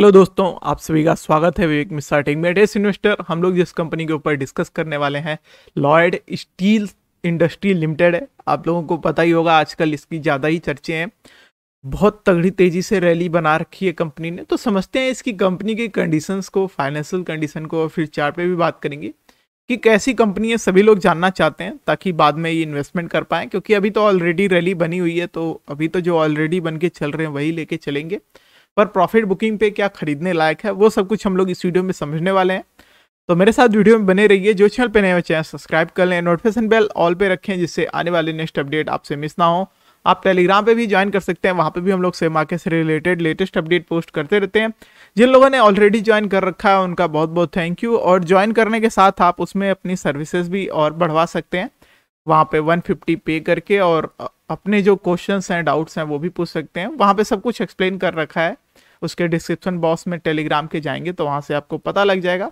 hello दोस्तों आप सभी का स्वागत है विवेक मिश्रा टेक में इन्वेस्टर हम लोग जिस कंपनी के ऊपर डिस्कस करने वाले हैं लॉयड स्टील इंडस्ट्री लिमिटेड है आप लोगों को पता ही होगा आजकल इसकी ज़्यादा ही चर्चे हैं बहुत तगड़ी तेज़ी से रैली बना रखी है कंपनी ने तो समझते हैं इसकी कंपनी के कंडीशंस को फाइनेंशियल कंडीशन को और फिर चार पे भी बात करेंगे कि कैसी कंपनी है सभी लोग जानना चाहते हैं ताकि बाद में ये इन्वेस्टमेंट कर पाएँ क्योंकि अभी तो ऑलरेडी रैली बनी हुई है तो अभी तो जो ऑलरेडी बन के चल रहे हैं वही लेके चलेंगे पर प्रॉफिट बुकिंग पे क्या खरीदने लायक है वो सब कुछ हम लोग इस वीडियो में समझने वाले हैं तो मेरे साथ वीडियो में बने रहिए जो चैनल पे नए बच्चे चैनल सब्सक्राइब कर लें नोटिफिकेशन बेल ऑल पे रखें जिससे आने वाले नेक्स्ट अपडेट आपसे मिस ना हो आप टेलीग्राम पे भी ज्वाइन कर सकते हैं वहाँ पे भी हम लोग शेयर मार्केट से रिलेटेड लेटेस्ट अपडेट पोस्ट करते रहते हैं जिन लोगों ने ऑलरेडी ज्वाइन कर रखा है उनका बहुत बहुत थैंक यू और ज्वाइन करने के साथ आप उसमें अपनी सर्विसेज भी और बढ़वा सकते हैं वहाँ पे 150 पे करके और अपने जो क्वेश्चंस हैं डाउट्स हैं वो भी पूछ सकते हैं वहाँ पे सब कुछ एक्सप्लेन कर रखा है उसके डिस्क्रिप्शन बॉक्स में टेलीग्राम के जाएंगे तो वहाँ से आपको पता लग जाएगा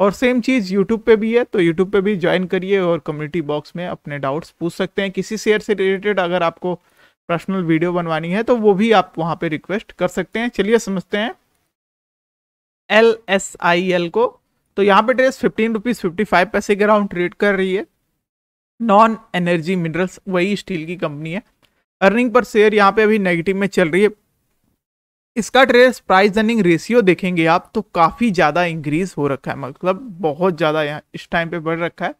और सेम चीज़ यूट्यूब पे भी है तो यूट्यूब पे भी ज्वाइन करिए और कम्युनिटी बॉक्स में अपने डाउट्स पूछ सकते हैं किसी शेयर से रिलेटेड अगर आपको पर्सनल वीडियो बनवानी है तो वो भी आप वहाँ पर रिक्वेस्ट कर सकते हैं चलिए समझते हैं एल एस आई एल को तो यहाँ पे ड्रेस फिफ्टीन रुपीज़ फिफ्टी फाइव पैसे के अराउंड ट्रेड कर रही है नॉन एनर्जी मिनरल्स वही स्टील की कंपनी है अर्निंग पर शेयर यहाँ पे अभी नेगेटिव में चल रही है इसका ट्रेस प्राइस अर्निंग रेशियो देखेंगे आप तो काफ़ी ज़्यादा इंक्रीज हो रखा है मतलब बहुत ज़्यादा यहाँ इस टाइम पे बढ़ रखा है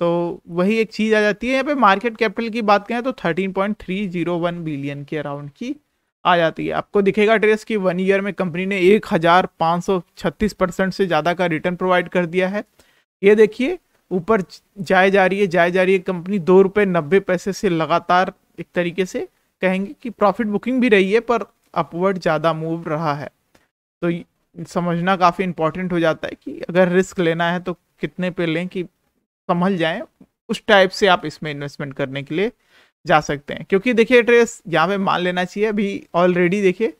तो वही एक चीज़ आ जाती है यहाँ पे मार्केट कैपिटल की बात करें तो 13.301 बिलियन के अराउंड की आ जाती है आपको दिखेगा ट्रेस कि वन ईयर में कंपनी ने एक से ज़्यादा का रिटर्न प्रोवाइड कर दिया है ये देखिए ऊपर जाए जा रही है जाए जा रही है कंपनी दो रुपये नब्बे पैसे से लगातार एक तरीके से कहेंगे कि प्रॉफिट बुकिंग भी रही है पर अपवर्ड ज़्यादा मूव रहा है तो समझना काफ़ी इंपॉर्टेंट हो जाता है कि अगर रिस्क लेना है तो कितने पे लें कि संभल जाए उस टाइप से आप इसमें इन्वेस्टमेंट करने के लिए जा सकते हैं क्योंकि देखिए ट्रेस यहाँ पे मान लेना चाहिए अभी ऑलरेडी देखिए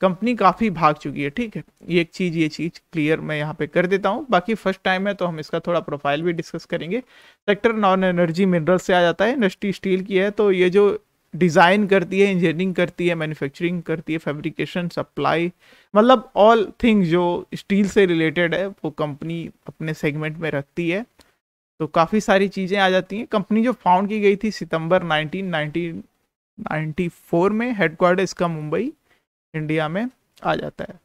कंपनी काफ़ी भाग चुकी है ठीक है ये एक चीज़ ये चीज़ क्लियर मैं यहाँ पे कर देता हूँ बाकी फर्स्ट टाइम है तो हम इसका थोड़ा प्रोफाइल भी डिस्कस करेंगे सेक्टर नॉन एनर्जी मिनरल से आ जाता है इंडस्ट्री स्टील की है तो ये जो डिज़ाइन करती है इंजीनियरिंग करती है मैन्युफैक्चरिंग करती है फैब्रिकेशन सप्लाई मतलब ऑल थिंग जो स्टील से रिलेटेड है वो कंपनी अपने सेगमेंट में रखती है तो काफ़ी सारी चीज़ें आ जाती हैं कंपनी जो फाउंड की गई थी सितंबर 1994 में हेडक्वार्टर इसका मुंबई इंडिया में आ जाता है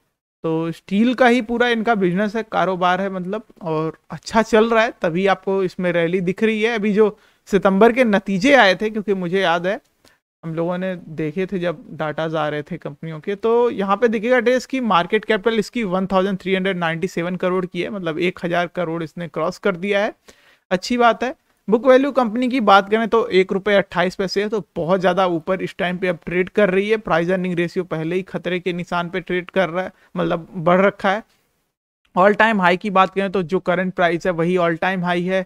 तो स्टील का ही पूरा इनका बिजनेस है कारोबार है मतलब और अच्छा चल रहा है तभी आपको इसमें रैली दिख रही है अभी जो सितंबर के नतीजे आए थे क्योंकि मुझे याद है हम लोगों ने देखे थे जब डाटाज आ रहे थे कंपनियों के तो यहाँ पे दिखेगा डेस की मार्केट कैपिटल इसकी 1397 करोड़ की है मतलब 1000 करोड़ इसने क्रॉस कर दिया है अच्छी बात है बुक वैल्यू कंपनी की बात करें तो एक रुपये अट्ठाईस पैसे है तो बहुत ज़्यादा ऊपर इस टाइम पे अब ट्रेड कर रही है प्राइस अर्निंग रेशियो पहले ही खतरे के निशान पे ट्रेड कर रहा है मतलब बढ़ रखा है ऑल टाइम हाई की बात करें तो जो करंट प्राइस है वही ऑल टाइम हाई है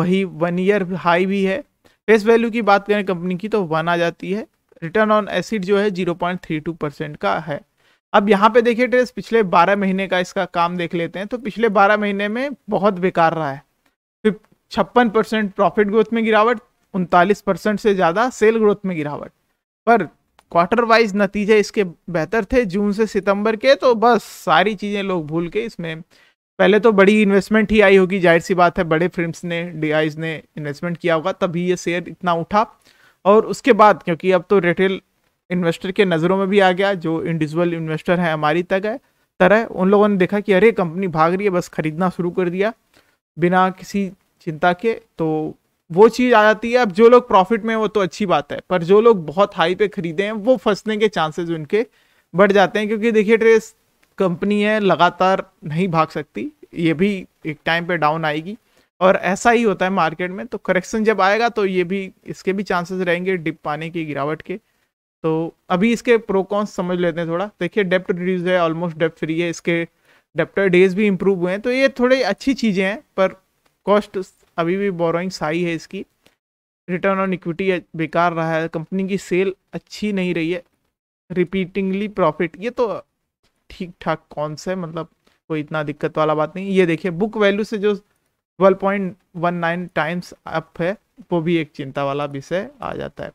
वही वन ईयर हाई भी है फेस वैल्यू की बात करें कंपनी की तो वन आ जाती है रिटर्न ऑन एसिड जो है zero point three two percent का है अब यहाँ पे देखिए ट्रेस पिछले बारह महीने का इसका काम देख लेते हैं तो पिछले बारह महीने में बहुत बेकार रहा है छप्पन परसेंट प्रॉफिट ग्रोथ में गिरावट उनतालीस परसेंट से ज़्यादा सेल ग्रोथ में गिरावट पर क्वार्टर वाइज नतीजे इसके बेहतर थे जून से सितंबर के तो बस सारी चीज़ें लोग भूल के इसमें पहले तो बड़ी इन्वेस्टमेंट ही आई होगी जाहिर सी बात है बड़े फिल्म्स ने डी ने इन्वेस्टमेंट किया होगा तभी ये शेयर इतना उठा और उसके बाद क्योंकि अब तो रिटेल इन्वेस्टर के नज़रों में भी आ गया जो इंडिविजुअल इन्वेस्टर हैं हमारी तक है तरह उन लोगों ने देखा कि अरे कंपनी भाग रही है बस खरीदना शुरू कर दिया बिना किसी चिंता के तो वो चीज़ आ जाती है अब जो लोग प्रॉफिट में वो तो अच्छी बात है पर जो लोग बहुत हाई पे खरीदे हैं वो फंसने के चांसेस उनके बढ़ जाते हैं क्योंकि देखिए ट्रेस कंपनी है लगातार नहीं भाग सकती ये भी एक टाइम पे डाउन आएगी और ऐसा ही होता है मार्केट में तो करेक्शन जब आएगा तो ये भी इसके भी चांसेस रहेंगे डिप पाने की गिरावट के तो अभी इसके प्रोकॉन्स समझ लेते हैं थोड़ा देखिए डेप्ट रिड्यूज है ऑलमोस्ट डेप्ट फ्री है इसके डेप्टर डेज भी इम्प्रूव हुए हैं तो ये थोड़ी अच्छी चीज़ें हैं पर कॉस्ट अभी भी बोरोइंग हाई है इसकी रिटर्न ऑन इक्विटी बेकार रहा है कंपनी की सेल अच्छी नहीं रही है रिपीटिंगली प्रॉफिट ये तो ठीक ठाक कौन सा है मतलब कोई इतना दिक्कत वाला बात नहीं ये देखिए बुक वैल्यू से जो 12.19 टाइम्स अप है वो भी एक चिंता वाला विषय आ जाता है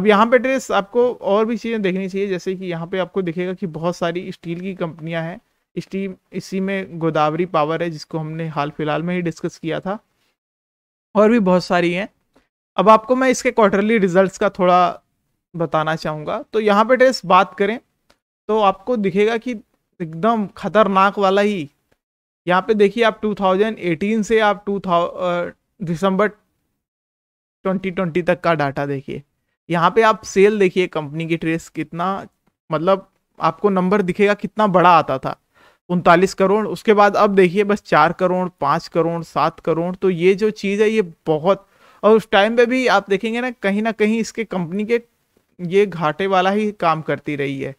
अब यहाँ पे ड्रेस आपको और भी चीज़ें देखनी चाहिए जैसे कि यहाँ पे आपको दिखेगा कि बहुत सारी स्टील की कंपनियाँ हैं इसी इसी में गोदावरी पावर है जिसको हमने हाल फिलहाल में ही डिस्कस किया था और भी बहुत सारी हैं अब आपको मैं इसके क्वार्टरली रिजल्ट्स का थोड़ा बताना चाहूँगा तो यहाँ पे ड्रेस बात करें तो आपको दिखेगा कि एकदम खतरनाक वाला ही यहाँ पे देखिए आप 2018 से आप टू दिसंबर 2020 तक का डाटा देखिए यहाँ पे आप सेल देखिए कंपनी की ट्रेस कितना मतलब आपको नंबर दिखेगा कितना बड़ा आता था उनतालीस करोड़ उसके बाद अब देखिए बस चार करोड़ पाँच करोड़ सात करोड़ तो ये जो चीज़ है ये बहुत और उस टाइम पे भी आप देखेंगे ना कहीं ना कहीं इसके कंपनी के ये घाटे वाला ही काम करती रही है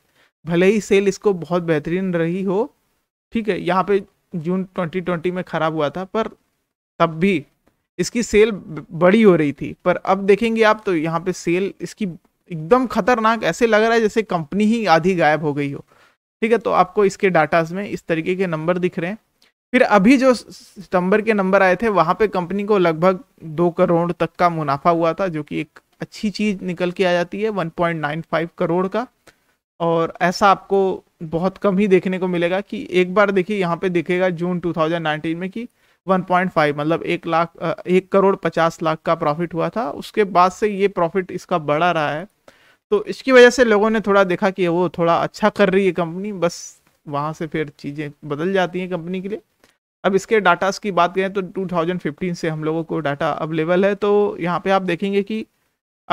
भले ही सेल इसको बहुत बेहतरीन रही हो ठीक है यहाँ पे जून 2020 में ख़राब हुआ था पर तब भी इसकी सेल बड़ी हो रही थी पर अब देखेंगे आप तो यहाँ पे सेल इसकी एकदम खतरनाक ऐसे लग रहा है जैसे कंपनी ही आधी गायब हो गई हो ठीक है तो आपको इसके डाटाज में इस तरीके के नंबर दिख रहे हैं फिर अभी जो सितंबर के नंबर आए थे वहां पे कंपनी को लगभग दो करोड़ तक का मुनाफा हुआ था जो कि एक अच्छी चीज निकल के आ जाती है 1.95 करोड़ का और ऐसा आपको बहुत कम ही देखने को मिलेगा कि एक बार देखिए यहाँ पे दिखेगा जून 2019 में कि 1.5 मतलब एक लाख एक करोड़ पचास लाख का प्रॉफिट हुआ था उसके बाद से ये प्रॉफिट इसका बढ़ा रहा है तो इसकी वजह से लोगों ने थोड़ा देखा कि वो थोड़ा अच्छा कर रही है कंपनी बस वहाँ से फिर चीज़ें बदल जाती हैं कंपनी के लिए अब इसके डाटास की बात करें तो 2015 से हम लोगों को डाटा अवेलेबल है तो यहाँ पे आप देखेंगे कि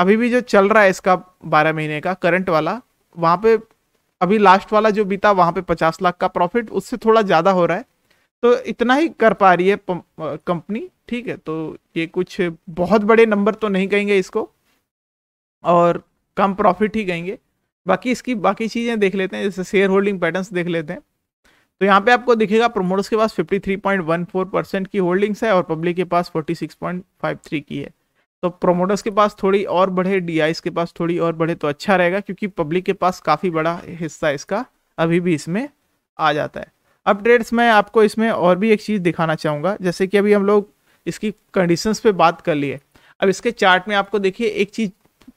अभी भी जो चल रहा है इसका बारह महीने का करंट वाला वहाँ पे अभी लास्ट वाला जो बीता वहाँ पे 50 लाख का प्रॉफिट उससे थोड़ा ज़्यादा हो रहा है तो इतना ही कर पा रही है कंपनी ठीक है तो ये कुछ बहुत बड़े नंबर तो नहीं कहेंगे इसको और कम प्रॉफिट ही कहेंगे बाकी इसकी बाकी चीज़ें देख लेते हैं जैसे शेयर होल्डिंग पैटर्न्स देख लेते हैं तो यहाँ पे आपको दिखेगा प्रोमोटर्स के पास 53.14 परसेंट की होल्डिंग्स है और पब्लिक के पास 46.53 की है तो प्रोमोटर्स के पास थोड़ी और बढ़े डी के पास थोड़ी और बढ़े तो अच्छा रहेगा क्योंकि पब्लिक के पास काफ़ी बड़ा हिस्सा इसका अभी भी इसमें आ जाता है अपडेट्स मैं आपको इसमें और भी एक चीज़ दिखाना चाहूँगा जैसे कि अभी हम लोग इसकी कंडीशंस पे बात कर लिए अब इसके चार्ट में आपको देखिए एक चीज़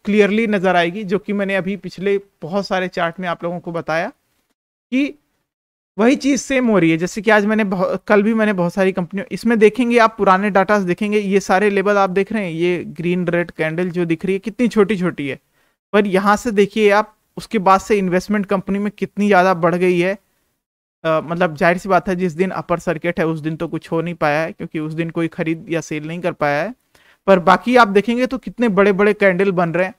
क्लियरली नज़र आएगी जो कि मैंने अभी पिछले बहुत सारे चार्ट में आप लोगों को बताया कि वही चीज़ सेम हो रही है जैसे कि आज मैंने कल भी मैंने बहुत सारी कंपनियों इसमें देखेंगे आप पुराने डाटा देखेंगे ये सारे लेवल आप देख रहे हैं ये ग्रीन रेड कैंडल जो दिख रही है कितनी छोटी छोटी है पर यहाँ से देखिए आप उसके बाद से इन्वेस्टमेंट कंपनी में कितनी ज़्यादा बढ़ गई है आ, मतलब जाहिर सी बात है जिस दिन अपर सर्किट है उस दिन तो कुछ हो नहीं पाया है क्योंकि उस दिन कोई खरीद या सेल नहीं कर पाया है पर बाकी आप देखेंगे तो कितने बड़े बड़े कैंडल बन रहे हैं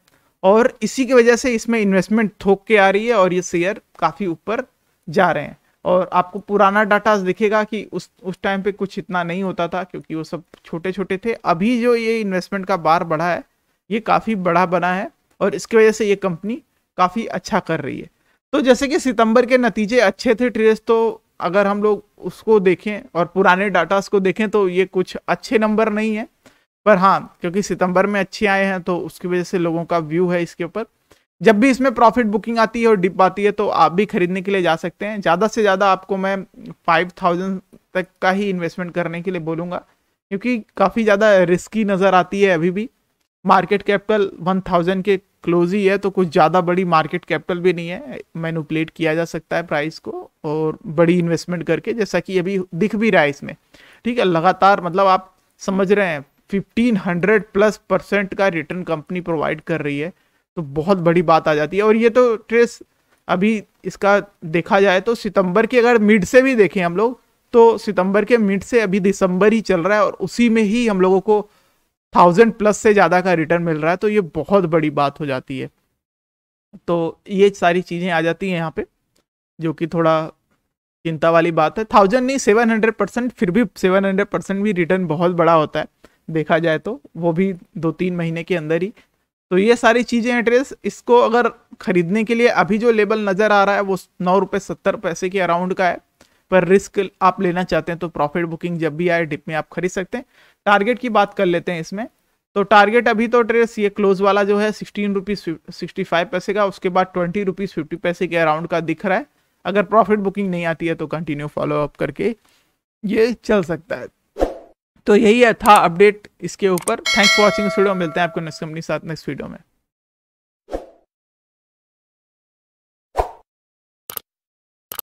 और इसी की वजह से इसमें इन्वेस्टमेंट थोक के आ रही है और ये शेयर काफ़ी ऊपर जा रहे हैं और आपको पुराना डाटा दिखेगा कि उस उस टाइम पे कुछ इतना नहीं होता था क्योंकि वो सब छोटे छोटे थे अभी जो ये इन्वेस्टमेंट का बार बढ़ा है ये काफ़ी बड़ा बना है और इसकी वजह से ये कंपनी काफ़ी अच्छा कर रही है तो जैसे कि सितंबर के नतीजे अच्छे थे ट्रेस तो अगर हम लोग उसको देखें और पुराने डाटास को देखें तो ये कुछ अच्छे नंबर नहीं है पर हाँ क्योंकि सितंबर में अच्छे आए हैं तो उसकी वजह से लोगों का व्यू है इसके ऊपर जब भी इसमें प्रॉफिट बुकिंग आती है और डिप आती है तो आप भी खरीदने के लिए जा सकते हैं ज़्यादा से ज़्यादा आपको मैं फाइव थाउजेंड तक का ही इन्वेस्टमेंट करने के लिए बोलूँगा क्योंकि काफ़ी ज़्यादा रिस्की नज़र आती है अभी भी मार्केट कैपिटल वन थाउजेंड के क्लोज ही है तो कुछ ज़्यादा बड़ी मार्केट कैपिटल भी नहीं है मैनुपलेट किया जा सकता है प्राइस को और बड़ी इन्वेस्टमेंट करके जैसा कि अभी दिख भी रहा है इसमें ठीक है लगातार मतलब आप समझ रहे हैं 1500 प्लस परसेंट का रिटर्न कंपनी प्रोवाइड कर रही है तो बहुत बड़ी बात आ जाती है और ये तो ट्रेस अभी इसका देखा जाए तो सितंबर के अगर मिड से भी देखें हम लोग तो सितंबर के मिड से अभी दिसंबर ही चल रहा है और उसी में ही हम लोगों को थाउजेंड प्लस से ज़्यादा का रिटर्न मिल रहा है तो ये बहुत बड़ी बात हो जाती है तो ये सारी चीज़ें आ जाती हैं यहाँ पे जो कि थोड़ा चिंता वाली बात है थाउजेंड नहीं सेवन हंड्रेड परसेंट फिर भी सेवन हंड्रेड परसेंट भी रिटर्न बहुत बड़ा होता है देखा जाए तो वो भी दो तीन महीने के अंदर ही तो ये सारी चीज़ें हैं ट्रेस इसको अगर ख़रीदने के लिए अभी जो लेबल नज़र आ रहा है वो नौ रुपये सत्तर पैसे के अराउंड का है पर रिस्क आप लेना चाहते हैं तो प्रॉफिट बुकिंग जब भी आए डिप में आप खरीद सकते हैं टारगेट की बात कर लेते हैं इसमें तो टारगेट अभी तो ट्रेस ये क्लोज वाला जो है सिक्सटीन रुपीज़ सिक्सटी फाइव पैसे का उसके बाद ट्वेंटी रुपीज़ फिफ्टी पैसे के अराउंड का दिख रहा है अगर प्रॉफिट बुकिंग नहीं आती है तो कंटिन्यू फॉलो अप करके ये चल सकता है तो यही है था अपडेट इसके ऊपर थैंक्स फॉर वॉचिंग वीडियो मिलते हैं आपको नेक्स्ट कंपनी साथ नेक्स्ट वीडियो में